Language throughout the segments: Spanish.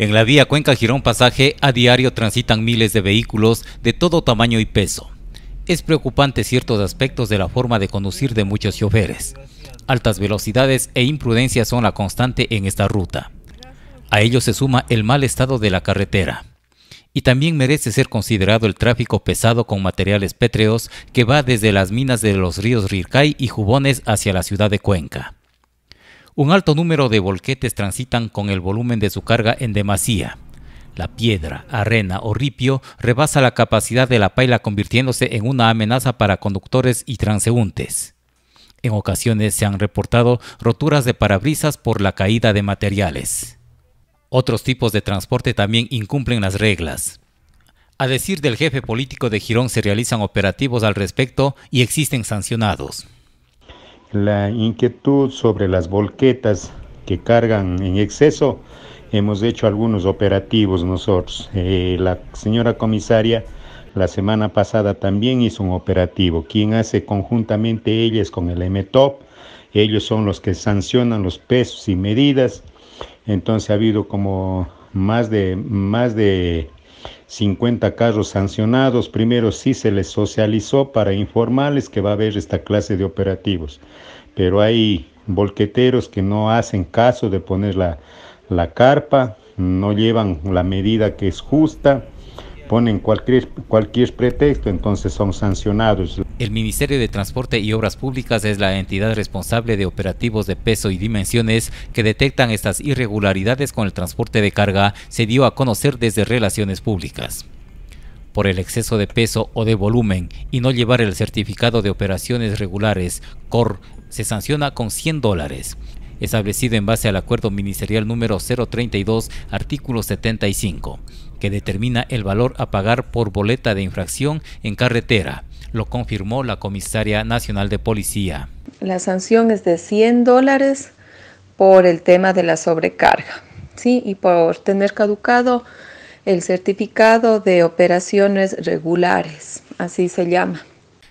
En la vía Cuenca Girón Pasaje a diario transitan miles de vehículos de todo tamaño y peso. Es preocupante ciertos aspectos de la forma de conducir de muchos choferes. Altas velocidades e imprudencia son la constante en esta ruta. A ello se suma el mal estado de la carretera. Y también merece ser considerado el tráfico pesado con materiales pétreos que va desde las minas de los ríos Rircay y Jubones hacia la ciudad de Cuenca. Un alto número de volquetes transitan con el volumen de su carga en demasía. La piedra, arena o ripio rebasa la capacidad de la paila convirtiéndose en una amenaza para conductores y transeúntes. En ocasiones se han reportado roturas de parabrisas por la caída de materiales. Otros tipos de transporte también incumplen las reglas. A decir del jefe político de Girón se realizan operativos al respecto y existen sancionados la inquietud sobre las volquetas que cargan en exceso, hemos hecho algunos operativos nosotros. Eh, la señora comisaria la semana pasada también hizo un operativo, quien hace conjuntamente ellas con el MTOP, ellos son los que sancionan los pesos y medidas, entonces ha habido como más de, más de 50 carros sancionados. Primero sí se les socializó para informarles que va a haber esta clase de operativos, pero hay volqueteros que no hacen caso de poner la, la carpa, no llevan la medida que es justa ponen cualquier, cualquier pretexto, entonces son sancionados. El Ministerio de Transporte y Obras Públicas es la entidad responsable de operativos de peso y dimensiones que detectan estas irregularidades con el transporte de carga, se dio a conocer desde Relaciones Públicas por el exceso de peso o de volumen y no llevar el certificado de operaciones regulares COR se sanciona con 100 dólares establecido en base al acuerdo ministerial número 032, artículo 75, que determina el valor a pagar por boleta de infracción en carretera. Lo confirmó la comisaria nacional de policía. La sanción es de 100 dólares por el tema de la sobrecarga, ¿sí? Y por tener caducado el certificado de operaciones regulares, así se llama.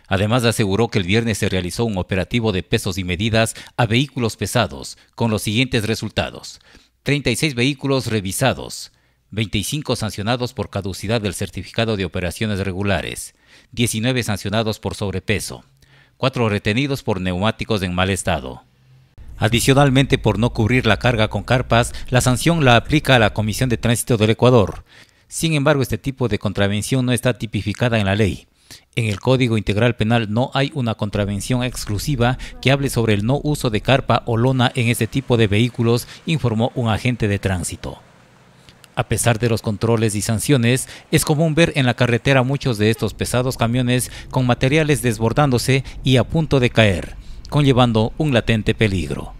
Además, aseguró que el viernes se realizó un operativo de pesos y medidas a vehículos pesados, con los siguientes resultados. 36 vehículos revisados, 25 sancionados por caducidad del certificado de operaciones regulares, 19 sancionados por sobrepeso, 4 retenidos por neumáticos en mal estado. Adicionalmente, por no cubrir la carga con carpas, la sanción la aplica a la Comisión de Tránsito del Ecuador. Sin embargo, este tipo de contravención no está tipificada en la ley, en el Código Integral Penal no hay una contravención exclusiva que hable sobre el no uso de carpa o lona en este tipo de vehículos, informó un agente de tránsito. A pesar de los controles y sanciones, es común ver en la carretera muchos de estos pesados camiones con materiales desbordándose y a punto de caer, conllevando un latente peligro.